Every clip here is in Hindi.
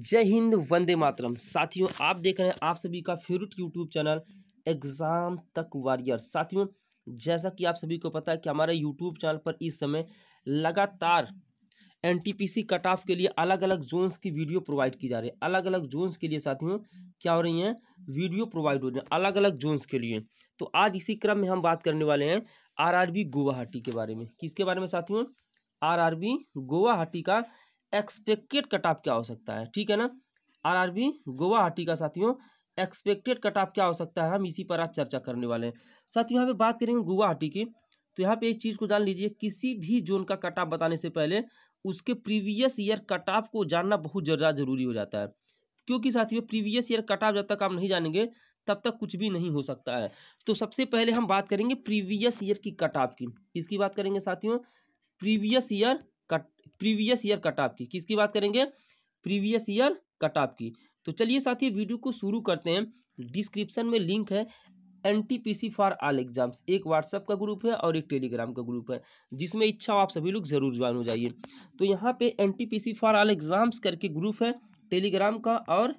जय हिंद वंदे मातरम साथियों आप देख रहे हैं आप सभी का फेवरेट यूट्यूब चैनल एग्ज़ाम तक वारियर साथियों जैसा कि आप सभी को पता है कि हमारे यूट्यूब चैनल पर इस समय लगातार N T P C cut off के लिए अलग अलग जोन्स की वीडियो प्रोवाइड की जा रही है अलग अलग जोन्स के लिए साथियों क्या हो रही हैं वीडियो प्रोवाइड हो रही है अलग अलग जोन्स के लिए तो आज इसी क्रम में हम बात करने वाले हैं आर आर बी गुवाहाटी के बारे में किसके बारे में साथियों आर आर बी गुवाहाटी का एक्सपेक्टेड कट ऑफ क्या हो सकता है ठीक है ना आरआरबी गुवाहाटी का साथियों एक्सपेक्टेड कट ऑफ क्या हो सकता है हम इसी पर आज चर्चा करने वाले हैं साथ यहाँ पे बात करेंगे गुवाहाटी की तो यहाँ पे इस चीज़ को जान लीजिए किसी भी जोन का कट ऑफ बताने से पहले उसके प्रीवियस ईयर कट ऑफ को जानना बहुत ज़्यादा जरूरी हो जाता है क्योंकि साथियों प्रीवियस ईयर कट ऑफ जब तक आप नहीं जानेंगे तब तक कुछ भी नहीं हो सकता है तो सबसे पहले हम बात करेंगे प्रीवियस ईयर की कट ऑफ की इसकी बात करेंगे साथियों previous year cut previous year cut off की किसकी बात करेंगे प्रीवियस ईयर कट ऑफ की तो चलिए साथ ही वीडियो को शुरू करते हैं डिस्क्रिप्शन में लिंक है N T P C for all exams एक व्हाट्सअप का ग्रुप है और एक टेलीग्राम का ग्रुप है जिसमें इच्छा हो आप सभी लोग ज़रूर ज्वाइन हो जाइए तो यहाँ पे N T P C for all exams करके ग्रुप है टेलीग्राम का और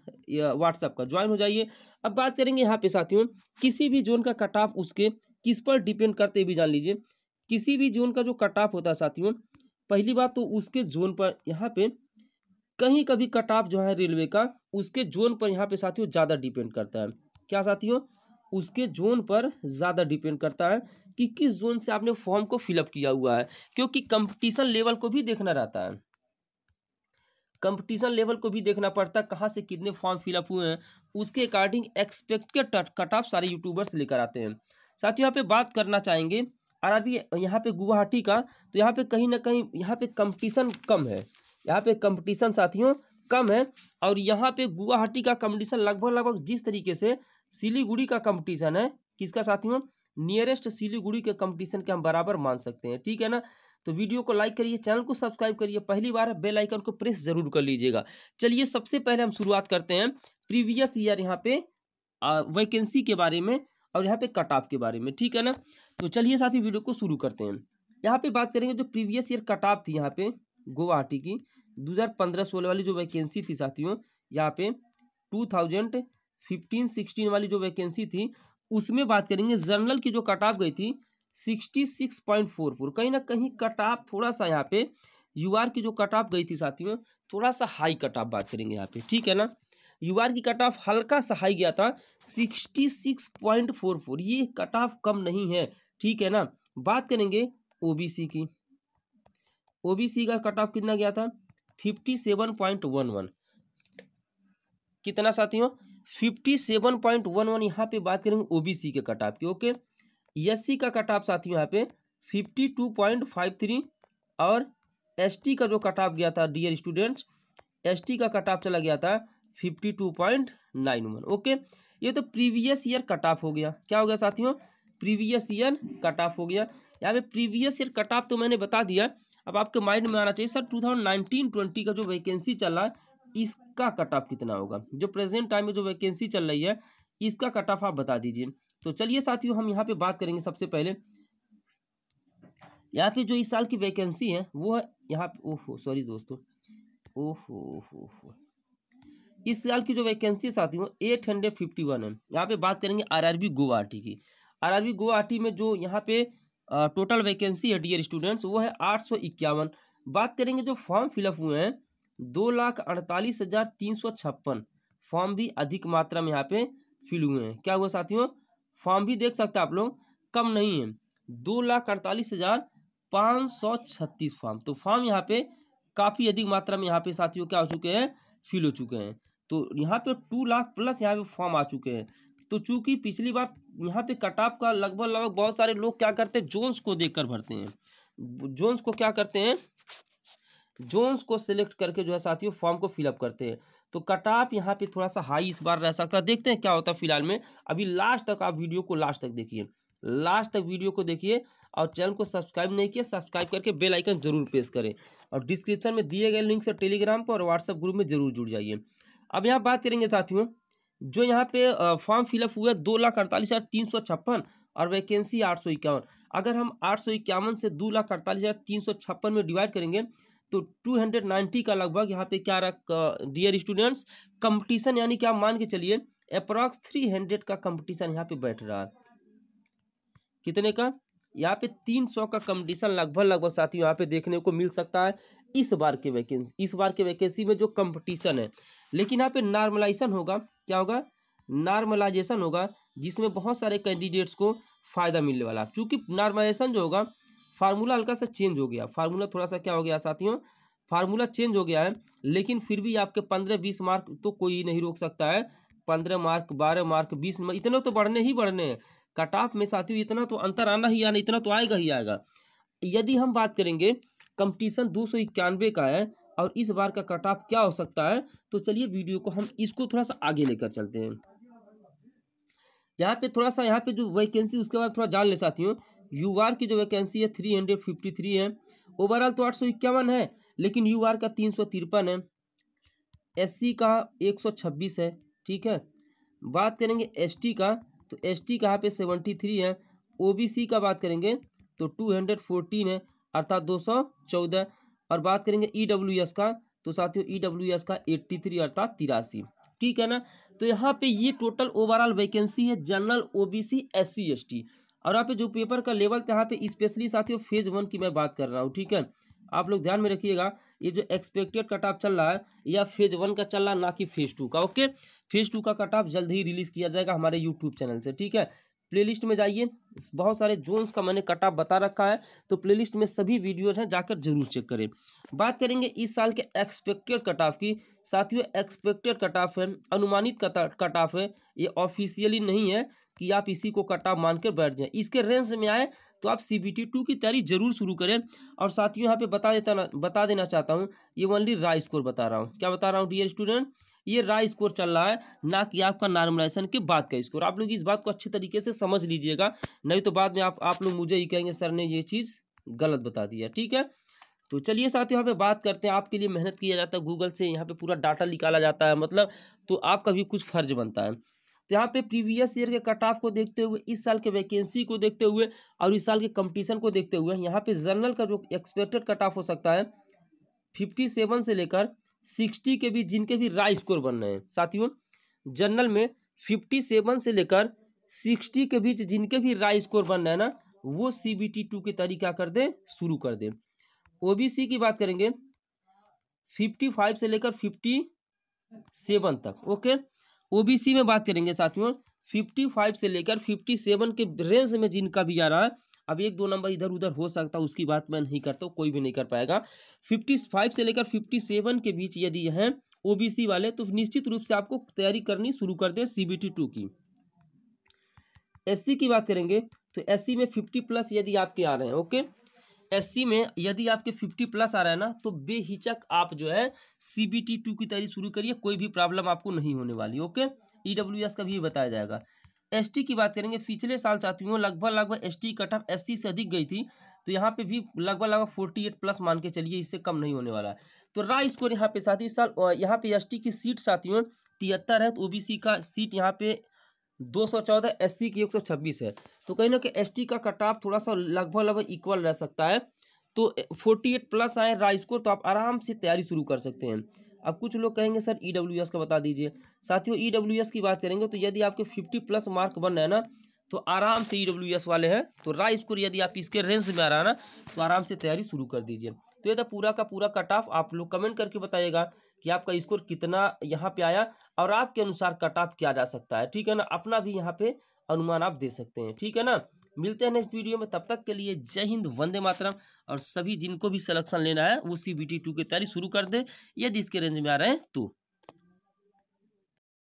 व्हाट्सअप का ज्वाइन हो जाइए अब बात करेंगे यहाँ पे साथियों किसी भी जोन का कट ऑफ उसके किस पर डिपेंड करते भी जान लीजिए किसी भी जोन का जो कट ऑफ होता है साथियों पहली बात तो उसके जोन पर यहाँ पे कहीं कभी कट ऑफ जो है रेलवे का उसके जोन पर यहाँ पे साथियों ज़्यादा डिपेंड करता है क्या साथियों उसके जोन पर ज़्यादा डिपेंड करता है कि किस जोन से आपने फॉर्म को फिलअप किया हुआ है क्योंकि कंपटीशन लेवल को भी देखना रहता है कंपटीशन लेवल को भी देखना पड़ता है कहाँ से कितने फॉर्म फिलअप हुए हैं उसके अकॉर्डिंग एक्सपेक्टेड कट ऑफ सारे यूट्यूबर्स लेकर आते हैं साथ ही यहाँ पे बात करना चाहेंगे और अभी यहाँ पे गुवाहाटी का तो यहाँ पे कहीं ना कहीं यहाँ पे कंपटीशन कम है यहाँ पे कंपटीशन साथियों कम है और यहाँ पे गुवाहाटी का कंपटीशन लगभग लगभग जिस तरीके से सिलीगुड़ी का कंपटीशन है किसका साथियों नियरेस्ट सिलीगुड़ी के कंपटीशन के हम बराबर मान सकते हैं ठीक है ना तो वीडियो को लाइक करिए चैनल को सब्सक्राइब करिए पहली बार बेल आइकन को प्रेस जरूर कर लीजिएगा चलिए सबसे पहले हम शुरुआत करते हैं प्रीवियस ईयर यहाँ पे वैकेंसी के बारे में और यहाँ पे कट ऑफ के बारे में ठीक है ना तो चलिए साथ ही वीडियो को शुरू करते हैं यहाँ पे बात करेंगे जो प्रीवियस ईयर कट ऑफ थी यहाँ पे गुवाहाटी की 2015-16 वाली जो वैकेंसी थी साथियों यहाँ पे 2015-16 वाली जो वैकेंसी थी उसमें बात करेंगे जनरल की जो कट ऑफ गई थी 66.44 कहीं ना कहीं कट ऑफ थोड़ा सा यहाँ पे यूआर की जो कट ऑफ गई थी साथियों थोड़ा सा हाई कट ऑफ बात करेंगे यहाँ पे ठीक है ना यूआर की कट ऑफ हल्का सा हाई गया था sixty six point four four ये कट ऑफ कम नहीं है ठीक है ना बात करेंगे ओबीसी की ओबीसी का कट ऑफ कितना गया था fifty seven point one one कितना साथियों fifty seven point one one यहाँ पे बात करेंगे ओबीसी के कट ऑफ की ओके एससी का कट ऑफ साथियों यहाँ पे fifty two point five three और एसटी का जो कट ऑफ गया था डियर स्टूडेंट्स एसटी का कट ऑफ चला गया था fifty two point nine one okay ये तो प्रीवियस ईयर कट ऑफ हो गया क्या हो गया साथियों प्रीवियस ईयर कट ऑफ हो गया यहाँ पे प्रीवियस ईयर कट ऑफ तो मैंने बता दिया अब आपके माइंड में आना चाहिए sir two thousand nineteen twenty का जो वैकेंसी चल रहा है इसका कट ऑफ कितना होगा जो प्रेजेंट टाइम में जो वैकेंसी चल रही है इसका कट ऑफ आप बता दीजिए तो चलिए साथियों हम यहाँ पे बात करेंगे सबसे पहले यहाँ पे जो इस साल की वैकेंसी है वो है यहाँ पे ओहो सॉरी दोस्तों ओहो ओहो इस साल की जो वैकेंसी है साथियों एट हंड्रेड फिफ्टी वन है यहाँ पे बात करेंगे आरआरबी गुवाहाटी की आरआरबी गुवाहाटी में जो यहाँ पे टोटल वैकेंसी है डियर स्टूडेंट्स वो है आठ सौ इक्यावन बात करेंगे जो फॉर्म फिलअप हुए हैं दो लाख अड़तालीस हज़ार तीन सौ छप्पन फॉर्म भी अधिक मात्रा में यहाँ पे फिल हुए हैं क्या हुआ साथियों फॉर्म भी देख सकते हैं आप लोग कम नहीं है दो लाख अड़तालीस हज़ार पाँच सौ छत्तीस फॉर्म तो फॉर्म यहाँ पे काफ़ी अधिक मात्रा में यहाँ पे साथियों क्या हो चुके हैं फिल हो चुके हैं तो यहाँ पे टू लाख प्लस यहाँ पे फॉर्म आ चुके हैं तो चूंकि पिछली बार यहाँ पे कट ऑफ का लगभग लगभग बहुत सारे लोग क्या करते हैं जोन्स को देख कर भरते हैं जोन्स को क्या करते हैं जोन्स को सिलेक्ट करके जो है साथियों फॉर्म को फिलअप करते हैं तो कट ऑफ यहाँ पे थोड़ा सा हाई इस बार रह सकता है देखते हैं क्या होता है फिलहाल में अभी लास्ट तक आप वीडियो को लास्ट तक देखिए लास्ट तक वीडियो को देखिए और चैनल को सब्सक्राइब नहीं किया सब्सक्राइब करके बेल आइकन जरूर प्रेस करें और डिस्क्रिप्शन में दिए गए लिंक से टेलीग्राम पर और व्हाट्सएप ग्रुप में जरूर जुड़ जाइए अब यहाँ बात करेंगे साथियों जो यहाँ पे फॉर्म फिलअप हुए दो लाख अड़तालीस हज़ार तीन सौ छप्पन और वैकेंसी आठ सौ इक्यावन अगर हम आठ सौ इक्यावन से दो लाख अड़तालीस हज़ार तीन सौ छप्पन में डिवाइड करेंगे तो टू हंड्रेड नाइन्टी का लगभग यहाँ पे क्या डियर स्टूडेंट्स कंपटीशन यानी कि आप मान के चलिए अप्रॉक्स थ्री हंड्रेड का कंपटीशन यहाँ पे बैठ रहा है कितने का यहाँ पे तीन सौ का कंपटीशन लगभग लगभग साथियों यहाँ पे देखने को मिल सकता है इस बार के वैकेंसी इस बार के वैकेंसी में जो कंपटीशन है लेकिन यहाँ पे नॉर्मलाइजेशन होगा क्या होगा नॉर्मलाइजेशन होगा जिसमें बहुत सारे कैंडिडेट्स को फ़ायदा मिलने वाला चूंकि नॉर्मलाइजेशन जो होगा फार्मूला हल्का सा चेंज हो गया फार्मूला थोड़ा सा क्या हो गया साथियों फार्मूला चेंज हो गया है लेकिन फिर भी आपके पंद्रह बीस मार्क तो कोई नहीं रोक सकता है पंद्रह मार्क बारह मार्क बीस मार्क इतने तो बढ़ने ही बढ़ने हैं कट ऑफ में साथियों इतना तो अंतर आना ही आना इतना तो आएगा ही आएगा यदि हम बात करेंगे कंपटीशन दो सौ इक्यानवे का है और इस बार का कट ऑफ क्या हो सकता है तो चलिए वीडियो को हम इसको थोड़ा सा आगे लेकर चलते हैं यहाँ पे थोड़ा सा यहाँ पे जो वैकेंसी उसके बाद थोड़ा जान ले हूँ यू आर की जो वैकेंसी है थ्री हंड्रेड फिफ्टी थ्री है ओवरऑल तो आठ सौ इक्यावन है लेकिन यू आर का तीन सौ तिरपन है एस सी का एक सौ छब्बीस है ठीक है बात करेंगे एस टी का तो एस टी कहाँ पर सेवेंटी थ्री है सी का बात करेंगे तो टू हंड्रेड फोर्टीन है अर्थात दो सौ चौदह और बात करेंगे ई डब्ल्यू एस का तो साथियों ई डब्ल्यू एस का एट्टी थ्री अर्थात तिरासी ठीक है ना तो यहाँ पे ये टोटल ओवरऑल वैकेंसी है general O B C S C S T और यहाँ पे जो पेपर का लेवल था यहाँ पे स्पेशली साथियों फेज वन की मैं बात कर रहा हूँ ठीक है आप लोग ध्यान में रखिएगा ये जो एक्सपेक्टेड कट ऑफ चल रहा है या फेज वन का चल रहा है ना कि फेज टू का ओके फेज टू का कट ऑफ जल्द ही रिलीज किया जाएगा हमारे यूट्यूब चैनल से ठीक है प्लेलिस्ट में जाइए बहुत सारे जोन्स का मैंने कट ऑफ बता रखा है तो प्लेलिस्ट में सभी वीडियोज हैं जाकर जरूर चेक करें बात करेंगे इस साल के एक्सपेक्टेड कट ऑफ की साथियों एक्सपेक्टेड कट ऑफ है अनुमानित कट ऑफ है ये ऑफिशियली नहीं है कि आप इसी को कट ऑफ मानकर बैठ जाएं इसके रेंज में आए तो आप सी बी टी टू की तैयारी जरूर शुरू करें और साथियों यहाँ पे बता देता ना बता देना चाहता हूँ ये ओनली राय स्कोर बता रहा हूँ क्या बता रहा हूँ डियर स्टूडेंट ये राय स्कोर चल रहा है ना कि आपका नॉर्मलाइजेशन के बाद का स्कोर आप लोग इस बात को अच्छे तरीके से समझ लीजिएगा नहीं तो बाद में आप आप लोग मुझे ही कहेंगे सर ने ये चीज़ गलत बता दिया ठीक है तो चलिए साथियों यहाँ पे बात करते हैं आपके लिए मेहनत किया जाता है गूगल से यहाँ पे पूरा डाटा निकाला जाता है मतलब तो आपका भी कुछ फर्ज बनता है यहाँ पे प्रीवियस ईयर के कट ऑफ को देखते हुए इस साल के वैकेंसी को देखते हुए और इस साल के कंपटीशन को देखते हुए यहाँ पे जनरल का जो एक्सपेक्टेड कट ऑफ हो सकता है फिफ्टी सेवन से लेकर सिक्सटी के भी जिनके भी राय स्कोर बन रहे हैं साथियों जनरल में फिफ्टी सेवन से लेकर सिक्सटी के बीच जिनके भी राय स्कोर बन रहे हैं ना वो सी बी टी टू के तरीका कर दें शुरू कर दें ओ बी सी की बात करेंगे फिफ्टी फाइव से लेकर फिफ्टी सेवन तक ओके ओबीसी में बात करेंगे साथियों 55 से लेकर 57 के रेंज में जिनका भी जा रहा है अब एक दो नंबर इधर उधर हो सकता है उसकी बात मैं नहीं करता कोई भी नहीं कर पाएगा 55 से लेकर 57 के बीच यदि हैं ओबीसी वाले तो निश्चित रूप से आपको तैयारी करनी शुरू कर दें सी टू की एस की बात करेंगे तो एस में फिफ्टी प्लस यदि आपके आ रहे हैं ओके एससी में यदि आपके फिफ्टी प्लस आ रहा है ना तो बेहिचक आप जो है सी बी टी टू की तैयारी शुरू करिए कोई भी प्रॉब्लम आपको नहीं होने वाली ओके ई डब्ल्यू एस का भी बताया जाएगा एसटी की बात करेंगे पिछले साल साथियों लगभग लगभग ST T cut off SC से अधिक गई थी तो यहाँ पे भी लगभग लगभग फोर्टी एट प्लस मान के चलिए इससे कम नहीं होने वाला तो रा स्कोर यहाँ पे साथ इस साल यहाँ पे टी की सीट साथियों तिहत्तर है तो सी का सीट यहाँ पे दो सौ चौदह एस सी की एक सौ छब्बीस है तो कहीं ना कहीं एस टी का कट ऑफ थोड़ा सा लगभग लगभग इक्वल रह सकता है तो फोर्टी एट प्लस आए राइस स्कोर तो आप आराम से तैयारी शुरू कर सकते हैं अब कुछ लोग कहेंगे सर ई डब्ल्यू एस का बता दीजिए साथियों ई डब्ल्यू एस की बात करेंगे तो यदि आपके फिफ्टी प्लस मार्क बन रहे हैं ना तो आराम से ई डब्ल्यू एस वाले हैं तो राइस स्कोर यदि आप इसके रेंज में आ रहा है ना तो आराम से तैयारी शुरू कर दीजिए तो ये था पूरा का पूरा कट ऑफ आप लोग कमेंट करके बताइएगा कि आपका स्कोर कितना यहाँ पे आया और आपके अनुसार कट ऑफ किया जा सकता है ठीक है ना अपना भी यहाँ पे अनुमान आप दे सकते हैं ठीक है ना मिलते हैं नेक्स्ट वीडियो में तब तक के लिए जय हिंद वंदे मातरम और सभी जिनको भी सिलेक्शन लेना है वो सी बी टी टू की तैयारी शुरू कर दे यदि इसके रेंज में आ रहे हैं तो